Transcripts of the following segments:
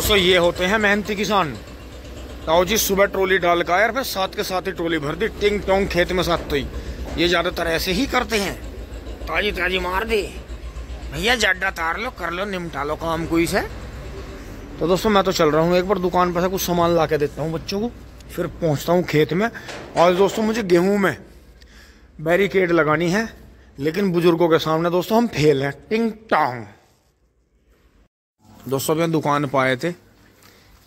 दोस्तों ये होते हैं मेहनती किसान ताओ जी सुबह ट्रोली डाल का यार फिर साथ के साथ ही ट्रोली भर दी टिंग टोंग खेत में साथ तो ही ये ज़्यादातर ऐसे ही करते हैं ताजी ताजी मार दी भैया जड्डा तार लो कर लो निमटा लो काम कोई से तो दोस्तों मैं तो चल रहा हूँ एक बार दुकान पर से कुछ सामान ला देता हूँ बच्चों को फिर पहुँचता हूँ खेत में और दोस्तों मुझे गेहूँ में बैरिकेड लगानी है लेकिन बुज़ुर्गों के सामने दोस्तों हम फेल हैं टिंग टांग दो सौ रुपये दुकान पाए थे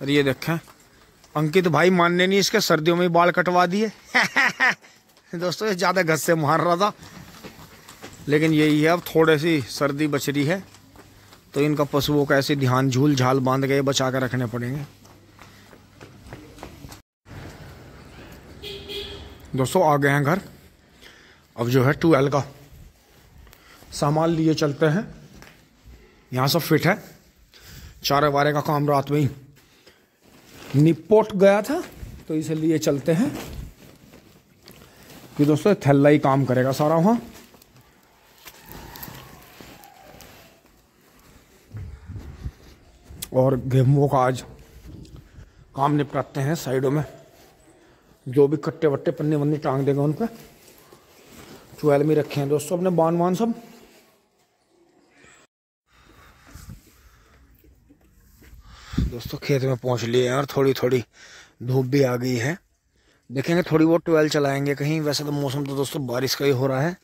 और ये देखें अंकित भाई मानने नहीं इसके सर्दियों में बाल कटवा दिए दोस्तों ये ज़्यादा घस से मार रहा था लेकिन यही है अब थोड़ी सी सर्दी बच रही है तो इनका पशुओं का ऐसे ध्यान झूल झाल बांध के बचा कर रखने पड़ेंगे दोस्तों आ गए हैं घर अब जो है टू एल का सामान लिए चलते हैं यहाँ सब फिट है चारे वारे का काम रात में ही निपोट गया था तो इसलिए चलते हैं कि दोस्तों थैला ही काम करेगा सारा वहां और गेहूं का आज काम निपटाते हैं साइडों में जो भी कट्टे वट्टे पन्ने वन्ने टांग देगा उन पर चुएल में रखे हैं दोस्तों अपने बान वान सब दोस्तों खेत में पहुंच लिए हैं और थोड़ी थोड़ी धूप भी आ गई है देखेंगे थोड़ी बहुत ट्वेल चलाएंगे कहीं वैसे तो मौसम तो दोस्तों बारिश का ही हो रहा है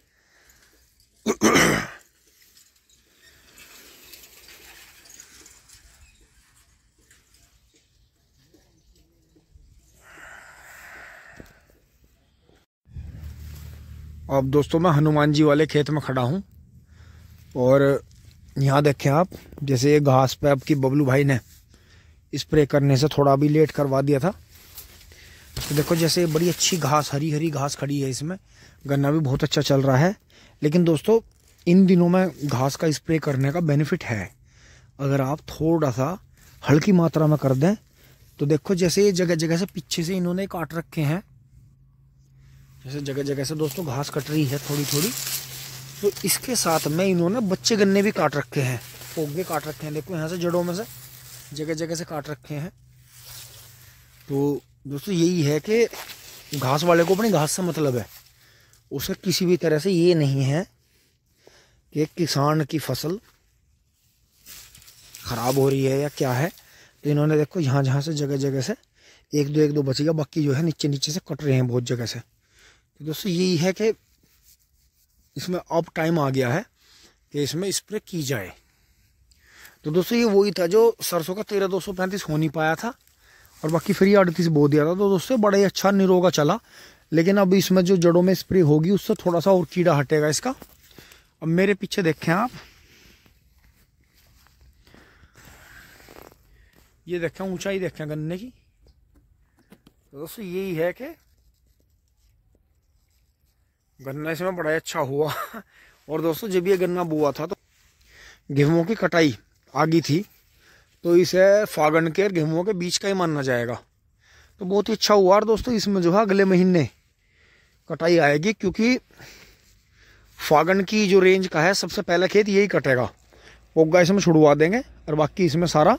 अब दोस्तों मैं हनुमान जी वाले खेत में खड़ा हूँ और यहाँ देखें आप जैसे ये घास पे आपकी बबलू भाई ने स्प्रे करने से थोड़ा भी लेट करवा दिया था तो देखो जैसे बड़ी अच्छी घास हरी हरी घास खड़ी है इसमें गन्ना भी बहुत अच्छा चल रहा है लेकिन दोस्तों इन दिनों में घास का स्प्रे करने का बेनिफिट है अगर आप थोड़ा सा हल्की मात्रा में कर दें तो देखो जैसे ये जगह जगह से पीछे से इन्होंने काट रखे हैं जैसे जगह जगह से दोस्तों घास कट रही है थोड़ी थोड़ी तो इसके साथ में इन्होंने बच्चे गन्ने भी काट रखे हैं पोगे काट रखे हैं देखो यहाँ से जड़ों में से जगह जगह से काट रखे हैं तो दोस्तों यही है कि घास वाले को अपनी घास से मतलब है उसे किसी भी तरह से ये नहीं है कि किसान की फसल ख़राब हो रही है या क्या है तो इन्होंने देखो यहाँ जहाँ से जगह जगह से एक दो एक दो बची गया बाकी जो है नीचे नीचे से कट रहे हैं बहुत जगह से तो दोस्तों यही है कि इसमें अब टाइम आ गया है कि इसमें स्प्रे की जाए तो दोस्तों ये वही था जो सरसों का तेरह दो सौ पैंतीस हो नहीं पाया था और बाकी फ्री अड़तीस बो दिया था तो दोस्तों बड़ा ही अच्छा निरोगा चला लेकिन अब इसमें जो जड़ों में स्प्रे होगी उससे थोड़ा सा और कीड़ा हटेगा इसका अब मेरे पीछे देखें आप ये देखें ऊंचाई देखें गन्ने की तो दोस्तों यही है कि गन्ना इसमें बड़ा अच्छा हुआ और दोस्तों जब ये गन्ना बुआ था तो गेहूं की कटाई आगी थी तो इसे फागण के और गेहूँ के बीच का ही माना जाएगा तो बहुत ही अच्छा हुआ और दोस्तों इसमें जो है अगले महीने कटाई आएगी क्योंकि फागण की जो रेंज का है सबसे पहला खेत यही कटेगा पोगा इसमें छुड़वा देंगे और बाकी इसमें सारा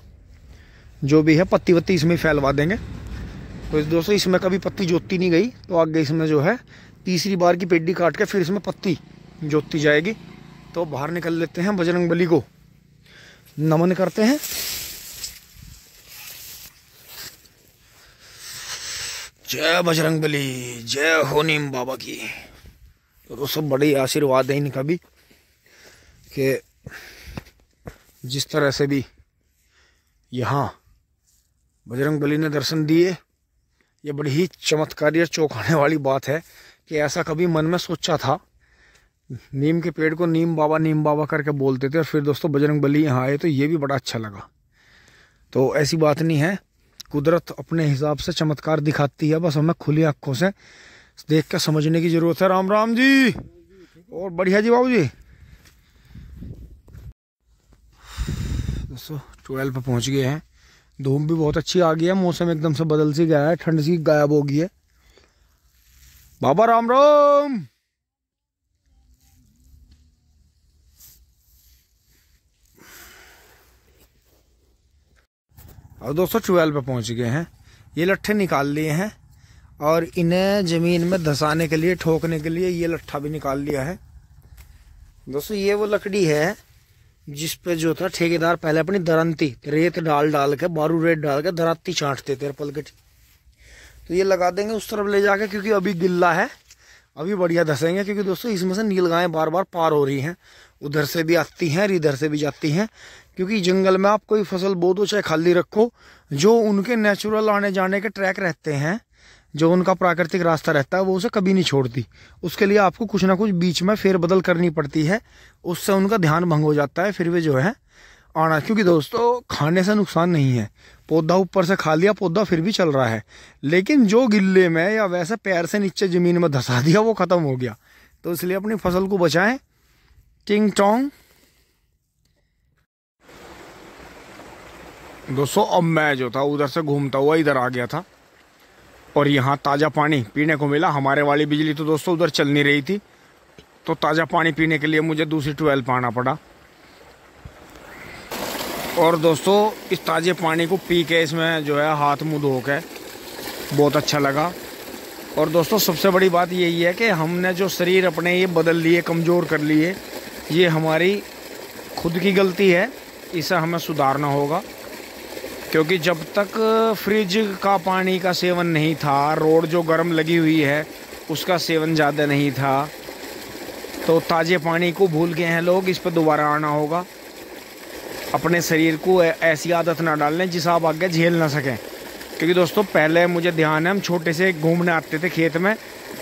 जो भी है पत्ती वत्ती इसमें फैलवा देंगे तो दोस्तों इसमें कभी पत्ती जोतती नहीं गई तो आगे इसमें जो है तीसरी बार की पेड्डी काट के फिर इसमें पत्ती जोतती जाएगी तो बाहर निकल लेते हैं बजरंग बली को नमन करते हैं जय बजरंग बली जय होनीम बाबा की तो वो सब बड़े आशीर्वाद है इनका भी कि जिस तरह से भी यहाँ बजरंग बली ने दर्शन दिए ये बड़ी ही चमत्कारी और चौंकाने वाली बात है कि ऐसा कभी मन में सोचा था नीम के पेड़ को नीम बाबा नीम बाबा करके बोलते थे और फिर दोस्तों बजरंग बली यहाँ आए तो ये भी बड़ा अच्छा लगा तो ऐसी बात नहीं है कुदरत अपने हिसाब से चमत्कार दिखाती है बस हमें खुली आँखों से देख कर समझने की ज़रूरत है राम राम जी और बढ़िया जी बाबू जी दोस्तों ट्वेल्व पर पहुँच गए हैं धूप भी बहुत अच्छी आ गई है मौसम एकदम से बदल सी गया है ठंड सी गायब हो गई है बाबा राम राम और दो सौ पे पहुँच गए हैं ये लट्ठे निकाल लिए हैं और इन्हें ज़मीन में धसाने के लिए ठोकने के लिए ये लट्ठा भी निकाल लिया है दोस्तों ये वो लकड़ी है जिस पे जो था ठेकेदार पहले अपनी दरंती रेत डाल डाल के बारू रेत डाल के धराती छाँटते थे पलकट तो ये लगा देंगे उस तरफ ले जाके क्योंकि अभी गिल्ला है अभी बढ़िया धसेंगे क्योंकि दोस्तों इसमें से नील गायें बार बार पार हो रही हैं उधर से भी आती हैं और इधर से भी जाती हैं क्योंकि जंगल में आप कोई फसल बो दो चाहे खाली रखो जो उनके नेचुरल आने जाने के ट्रैक रहते हैं जो उनका प्राकृतिक रास्ता रहता है वो उसे कभी नहीं छोड़ती उसके लिए आपको कुछ ना कुछ बीच में फेरबदल करनी पड़ती है उससे उनका ध्यान भंग हो जाता है फिर वे जो है आना क्योंकि दोस्तों खाने से नुकसान नहीं है पौधा ऊपर से खा लिया पौधा फिर भी चल रहा है लेकिन जो गिल्ले में या वैसे पैर से नीचे ज़मीन में धसा दिया वो ख़त्म हो गया तो इसलिए अपनी फसल को बचाएं टिंग टोंग दोस्तों अब मैं जो था उधर से घूमता हुआ इधर आ गया था और यहाँ ताज़ा पानी पीने को मिला हमारे वाली बिजली तो दोस्तों उधर चल नहीं रही थी तो ताज़ा पानी पीने के लिए मुझे दूसरी ट्वेल्व पाना आना पड़ा और दोस्तों इस ताज़े पानी को पी के इसमें जो है हाथ मुँह धो के बहुत अच्छा लगा और दोस्तों सबसे बड़ी बात यही है कि हमने जो शरीर अपने ये बदल लिए कमज़ोर कर लिए ये हमारी खुद की गलती है इसे हमें सुधारना होगा क्योंकि जब तक फ्रिज का पानी का सेवन नहीं था रोड जो गर्म लगी हुई है उसका सेवन ज़्यादा नहीं था तो ताज़े पानी को भूल गए हैं लोग इस पर दोबारा आना होगा अपने शरीर को ऐसी आदत ना डाल लें जिस आप आगे झेल ना सकें क्योंकि दोस्तों पहले मुझे ध्यान है हम छोटे से घूमने आते थे खेत में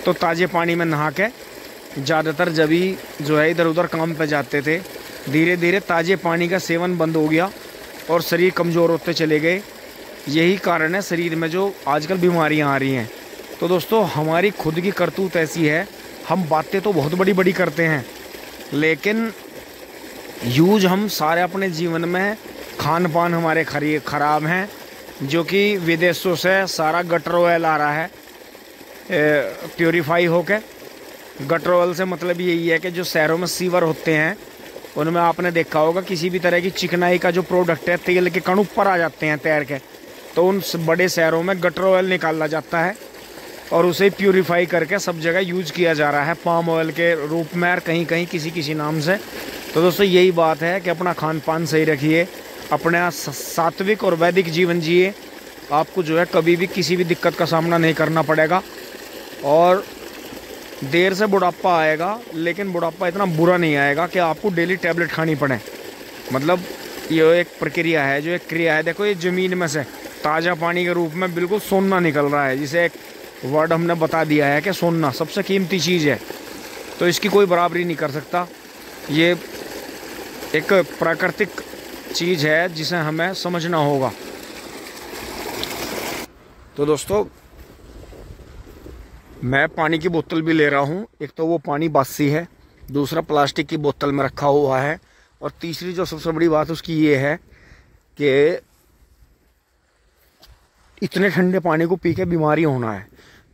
तो ताज़े पानी में नहा के ज़्यादातर जब ही जो है इधर उधर काम पर जाते थे धीरे धीरे ताज़े पानी का सेवन बंद हो गया और शरीर कमज़ोर होते चले गए यही कारण है शरीर में जो आजकल बीमारियां आ रही हैं तो दोस्तों हमारी खुद की करतूत ऐसी है हम बातें तो बहुत बड़ी बड़ी करते हैं लेकिन यूज हम सारे अपने जीवन में खान पान हमारे खरी ख़राब हैं जो कि विदेशों से सारा गटर ऑयल आ रहा है प्योरीफाई होकर गटर ऑयल से मतलब यही है कि जो शहरों में सीवर होते हैं उनमें आपने देखा होगा किसी भी तरह की चिकनाई का जो प्रोडक्ट है तेल के कण ऊपर आ जाते हैं तैर के तो उन बड़े शहरों में गटर ऑयल निकाला जाता है और उसे प्योरीफाई करके सब जगह यूज किया जा रहा है पाम ऑयल के रूप में और कहीं कहीं किसी किसी नाम से तो दोस्तों यही बात है कि अपना खान पान सही रखिए अपना सात्विक और वैदिक जीवन जिए आपको जो है कभी भी किसी भी दिक्कत का सामना नहीं करना पड़ेगा और देर से बुढ़ापा आएगा लेकिन बुढ़ापा इतना बुरा नहीं आएगा कि आपको डेली टैबलेट खानी पड़े मतलब ये एक प्रक्रिया है जो एक क्रिया है देखो ये ज़मीन में से ताज़ा पानी के रूप में बिल्कुल सोना निकल रहा है जिसे एक वर्ड हमने बता दिया है कि सोना सबसे कीमती चीज़ है तो इसकी कोई बराबरी नहीं कर सकता ये एक प्राकृतिक चीज़ है जिसे हमें समझना होगा तो दोस्तों मैं पानी की बोतल भी ले रहा हूँ एक तो वो पानी बासी है दूसरा प्लास्टिक की बोतल में रखा हुआ है और तीसरी जो सबसे बड़ी बात उसकी ये है कि इतने ठंडे पानी को पी के बीमारी होना है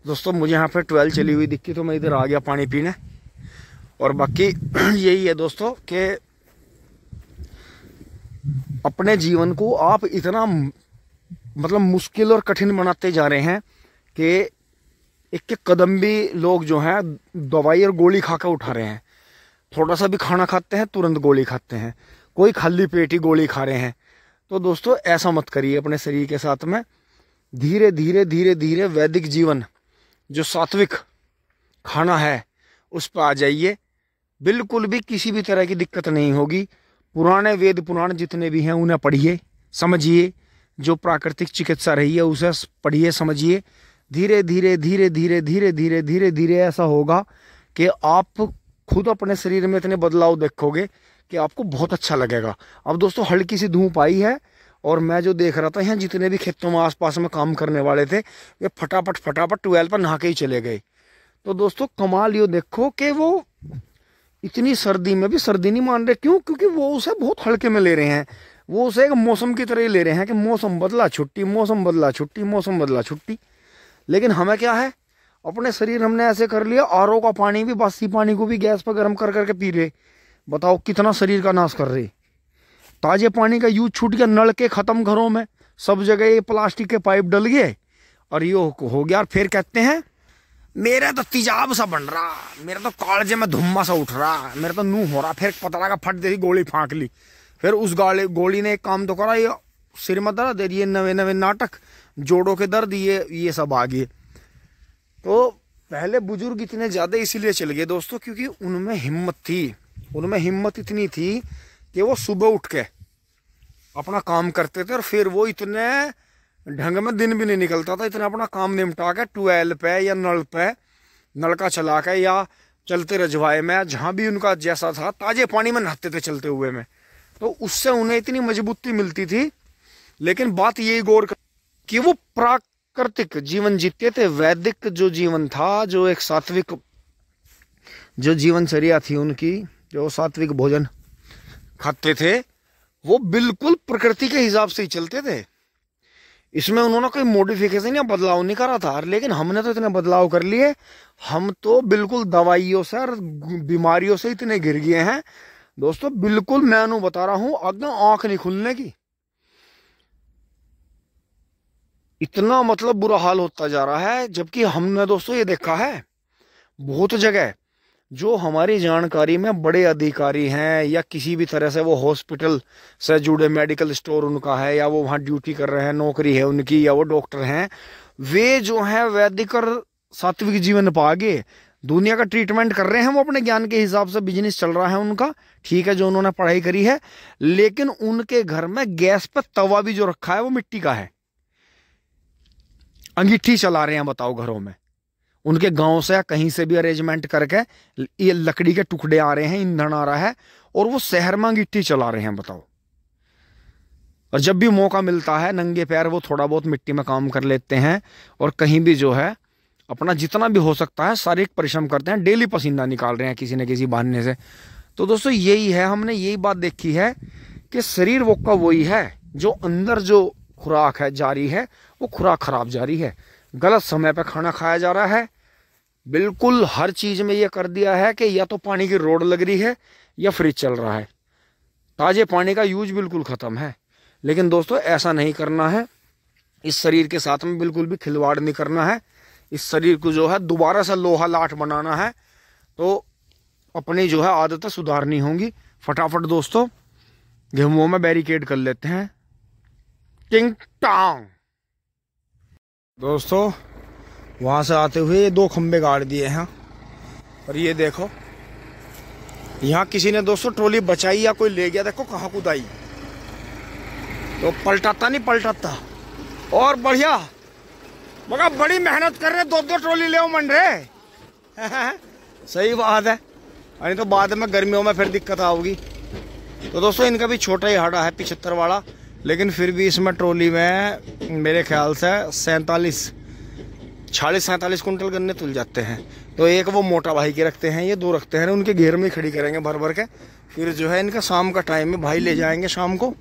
दोस्तों मुझे यहाँ पर ट्वेल्व चली हुई दिखी तो मैं इधर आ गया पानी पीने और बाकी यही है दोस्तों कि अपने जीवन को आप इतना मतलब मुश्किल और कठिन बनाते जा रहे हैं कि एक एक कदम भी लोग जो हैं दवाई और गोली खा कर उठा रहे हैं थोड़ा सा भी खाना खाते हैं तुरंत गोली खाते हैं कोई खाली पेट ही गोली खा रहे हैं तो दोस्तों ऐसा मत करिए अपने शरीर के साथ में धीरे धीरे धीरे धीरे वैदिक जीवन जो सात्विक खाना है उस पर आ जाइए बिल्कुल भी किसी भी तरह की दिक्कत नहीं होगी पुराने वेद पुराण जितने भी हैं उन्हें पढ़िए समझिए जो प्राकृतिक चिकित्सा रही है उसे पढ़िए समझिए धीरे धीरे धीरे धीरे धीरे धीरे धीरे धीरे ऐसा होगा कि आप खुद अपने शरीर में इतने बदलाव देखोगे कि आपको बहुत अच्छा लगेगा अब दोस्तों हल्की सी धूप आई है और मैं जो देख रहा था यहाँ जितने भी खेतों में आसपास में काम करने वाले थे ये फटाफट फटाफट ट्वेल्व पर नहा के ही चले गए तो दोस्तों कमाल ये देखो कि वो इतनी सर्दी में भी सर्दी नहीं मान रहे क्यों क्योंकि वो उसे बहुत हल्के में ले रहे हैं वो उसे एक मौसम की तरह ही ले रहे हैं कि मौसम बदला छुट्टी मौसम बदला छुट्टी मौसम बदला छुट्टी लेकिन हमें क्या है अपने शरीर हमने ऐसे कर लिया आर का पानी भी बासी पानी को भी गैस पर गर्म कर करके पी रहे बताओ कितना शरीर का नाश कर रहे ताजे पानी का यूज छूट गया नल के ख़त्म घरों में सब जगह ये प्लास्टिक के पाइप डल गए और ये हो गया और फिर कहते हैं मेरा तो तिजाब सा बन रहा मेरा तो कालजे में धुम्मा सा उठ रहा मेरा तो नूह हो रहा फिर पतला का फट रही गोली फाँक ली फिर उस गाली गोली ने एक काम तो करा ये सिर में दे दिए नवे नवे नाटक जोड़ों के दर्द ये ये सब आ गए तो पहले बुजुर्ग इतने ज़्यादा इसीलिए चल गए दोस्तों क्योंकि उनमें हिम्मत थी उनमें हिम्मत इतनी थी कि वो सुबह उठ के अपना काम करते थे और फिर वो इतने ढंग में दिन भी नहीं निकलता था इतना अपना काम निपटा के ट्यूबवेल पे या नल पे नलका चला के या चलते रजवाए में जहाँ भी उनका जैसा था ताज़े पानी में नहाते थे चलते हुए में तो उससे उन्हें इतनी मजबूती मिलती थी लेकिन बात यही गौर कर कि वो प्राकृतिक जीवन जीते थे वैदिक जो जीवन था जो एक सात्विक जो जीवनचर्या थी उनकी जो सात्विक भोजन खाते थे वो बिल्कुल प्रकृति के हिसाब से ही चलते थे इसमें उन्होंने कोई मोडिफिकेशन या बदलाव नहीं करा था लेकिन हमने तो इतने बदलाव कर लिए हम तो बिल्कुल दवाइयों से और बीमारियों से इतने गिर गए हैं दोस्तों बिल्कुल मैं बता रहा हूँ आगे आँख नहीं खुलने की इतना मतलब बुरा हाल होता जा रहा है जबकि हमने दोस्तों ये देखा है बहुत जगह जो हमारी जानकारी में बड़े अधिकारी हैं या किसी भी तरह से वो हॉस्पिटल से जुड़े मेडिकल स्टोर उनका है या वो वहाँ ड्यूटी कर रहे हैं नौकरी है उनकी या वो डॉक्टर हैं वे जो है वैदिक और सात्विक जीवन पा गए दुनिया का ट्रीटमेंट कर रहे हैं वो अपने ज्ञान के हिसाब से बिजनेस चल रहा है उनका ठीक है जो उन्होंने पढ़ाई करी है लेकिन उनके घर में गैस पर तवा भी जो रखा है वो मिट्टी का है अंगीठी चला रहे हैं बताओ घरों में उनके गांव से या कहीं से भी अरेंजमेंट करके ये लकड़ी के टुकड़े आ रहे हैं ईंधन आ रहा है और वो शहर में अंगीठी चला रहे हैं बताओ और जब भी मौका मिलता है नंगे पैर वो थोड़ा बहुत मिट्टी में काम कर लेते हैं और कहीं भी जो है अपना जितना भी हो सकता है शारीरिक परिश्रम करते हैं डेली पसीना निकाल रहे हैं किसी न किसी बहाने से तो दोस्तों यही है हमने यही बात देखी है कि शरीर वो का वही है जो अंदर जो खुराक है जारी है वो खुराक खराब जा रही है गलत समय पर खाना खाया जा रहा है बिल्कुल हर चीज़ में ये कर दिया है कि या तो पानी की रोड लग रही है या फ्रिज चल रहा है ताज़े पानी का यूज बिल्कुल ख़त्म है लेकिन दोस्तों ऐसा नहीं करना है इस शरीर के साथ में बिल्कुल भी खिलवाड़ नहीं करना है इस शरीर को जो है दोबारा से लोहा लाठ बनाना है तो अपनी जो है आदतें सुधारनी होंगी फटाफट दोस्तों गेहूँ में बैरिकेड कर लेते हैं किंग टांग दोस्तों वहां से आते हुए ये दो खम्भे गाड़ दिए हैं और ये देखो यहाँ किसी ने दोस्तों ट्रोली बचाई या कोई ले गया देखो कहाँ कुदाई तो पलटाता नहीं पलटाता और बढ़िया मगर बड़ी मेहनत कर रहे दो दो ट्रोली ले मन रहे सही बात है अरे तो बाद में गर्मियों में फिर दिक्कत आओगी तो दोस्तों इनका भी छोटा ही हाड़ा है पिछहत्तर वाला लेकिन फिर भी इसमें ट्रॉली में मेरे ख्याल से सैंतालीस चालीस सैंतालीस कुंटल गन्ने तुल जाते हैं तो एक वो मोटा भाई के रखते हैं ये दो रखते हैं उनके घेर में खड़ी करेंगे भर भर के फिर जो है इनका शाम का टाइम है भाई ले जाएंगे शाम को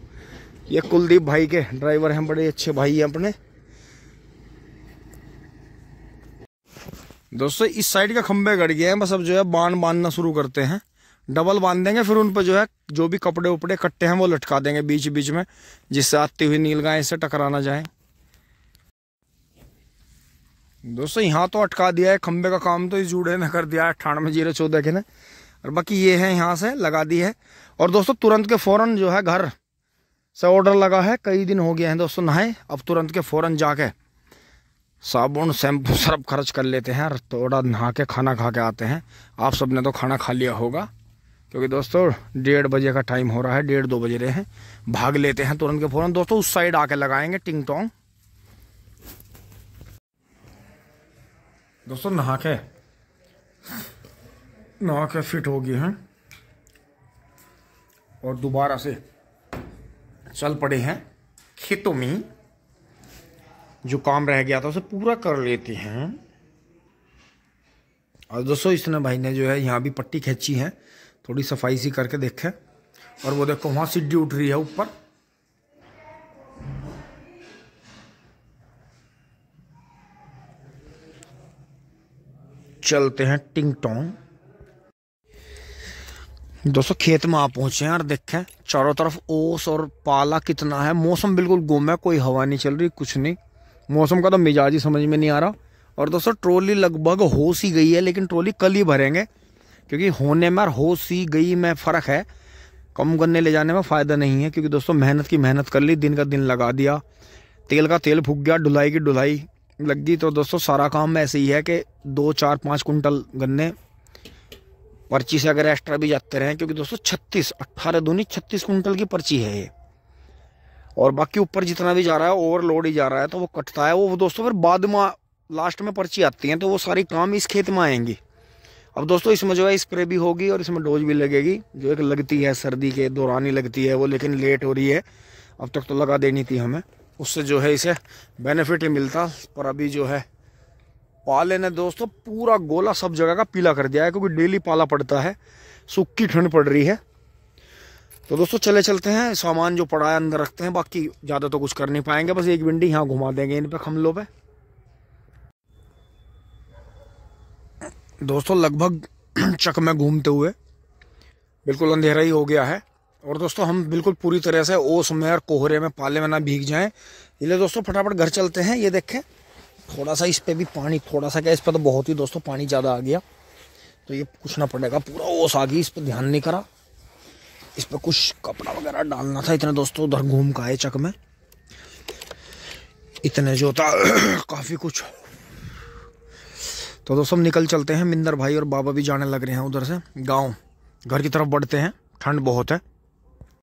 ये कुलदीप भाई के ड्राइवर हैं बड़े अच्छे भाई हैं अपने दोस्तों इस साइड का खंबे गड़ गए हैं बस अब जो है बांध बांधना शुरू करते हैं डबल बांध देंगे फिर उन पर जो है जो भी कपड़े उपड़े कट्टे हैं वो लटका देंगे बीच बीच में जिससे आती हुई नील गाय से टकरा ना जाए दोस्तों यहाँ तो अटका दिया है खंबे का काम तो इस जूड़े ने कर दिया है अठानवे जीरो चौदह के ने और बाकी ये है यहाँ से लगा दी है और दोस्तों तुरंत के फ़ौरन जो है घर से ऑर्डर लगा है कई दिन हो गए हैं दोस्तों नहाए अब तुरंत के फ़ौरन जाके साबुन शैम्पू सर्फ खर्च कर लेते हैं और थोड़ा नहा के खाना खा के आते हैं आप सबने तो खाना खा लिया होगा क्योंकि दोस्तों डेढ़ बजे का टाइम हो रहा है डेढ़ दो बजे रहे हैं भाग लेते हैं तुरंत के फ़ौरन दोस्तों उस साइड आके लगाएंगे टिंग टोंग दोस्तों नहा के नहा के फिट हो गए हैं और दोबारा से चल पड़े हैं खेतों में जो काम रह गया था उसे पूरा कर लेते हैं और दोस्तों इसने भाई ने जो है यहाँ भी पट्टी खींची है थोड़ी सफाई सी करके देखें और वो देखो वहाँ सीढ़ी उठ रही है ऊपर चलते हैं टिंग टोंग दोस्तों खेत में आ पहुंचे हैं और देखें चारों तरफ ओस और पाला कितना है मौसम बिल्कुल गुम है कोई हवा नहीं चल रही कुछ नहीं मौसम का तो मिजाज ही समझ में नहीं आ रहा और दोस्तों ट्रॉली लगभग हो सी गई है लेकिन ट्रॉली कल ही भरेंगे क्योंकि होने में और हो सी गई में फ़र्क है कम गन्ने ले जाने में फ़ायदा नहीं है क्योंकि दोस्तों मेहनत की मेहनत कर ली दिन का दिन लगा दिया तेल का तेल फूक गया ढुलाई की ढुलाई लग गई तो दोस्तों सारा काम ऐसे ही है कि दो चार पाँच कुंटल गन्ने पर्ची से अगर एक्स्ट्रा भी जाते रहें क्योंकि दोस्तों छत्तीस अट्ठारह दूनी छत्तीस कुंटल की पर्ची है ये और बाकी ऊपर जितना भी जा रहा है ओवरलोड ही जा रहा है तो वो कटता है वो दोस्तों फिर बाद में लास्ट में पर्ची आती है तो वो सारी काम इस खेत में आएंगी अब दोस्तों इसमें जो है स्प्रे भी होगी और इसमें डोज भी लगेगी जो एक लगती है सर्दी के दौरान ही लगती है वो लेकिन लेट हो रही है अब तक तो लगा देनी थी हमें उससे जो है इसे बेनिफिट ही मिलता पर अभी जो है पाले ने दोस्तों पूरा गोला सब जगह का पीला कर दिया है क्योंकि डेली पाला पड़ता है सूखी ठंड पड़ रही है तो दोस्तों चले चलते हैं सामान जो पड़ा है अंदर रखते हैं बाकी ज़्यादा तो कुछ कर नहीं पाएंगे बस एक विंडी यहाँ घुमा देंगे इन पर खमलों पर दोस्तों लगभग चक में घूमते हुए बिल्कुल अंधेरा ही हो गया है और दोस्तों हम बिल्कुल पूरी तरह से ओस में और कोहरे में पाले में ना भीग जाएं इसलिए दोस्तों फटाफट घर चलते हैं ये देखें थोड़ा सा इस पर भी पानी थोड़ा सा क्या इस पर तो बहुत ही दोस्तों पानी ज़्यादा आ गया तो ये पूछना पड़ेगा पूरा ओस आ गई इस पर ध्यान नहीं करा इस पर कुछ कपड़ा वगैरह डालना था इतने दोस्तों उधर घूम का आए चक में इतने जो था काफ़ी कुछ तो दोस्तों निकल चलते हैं मिंदर भाई और बाबा भी जाने लग रहे हैं उधर से गाँव घर की तरफ बढ़ते हैं ठंड बहुत है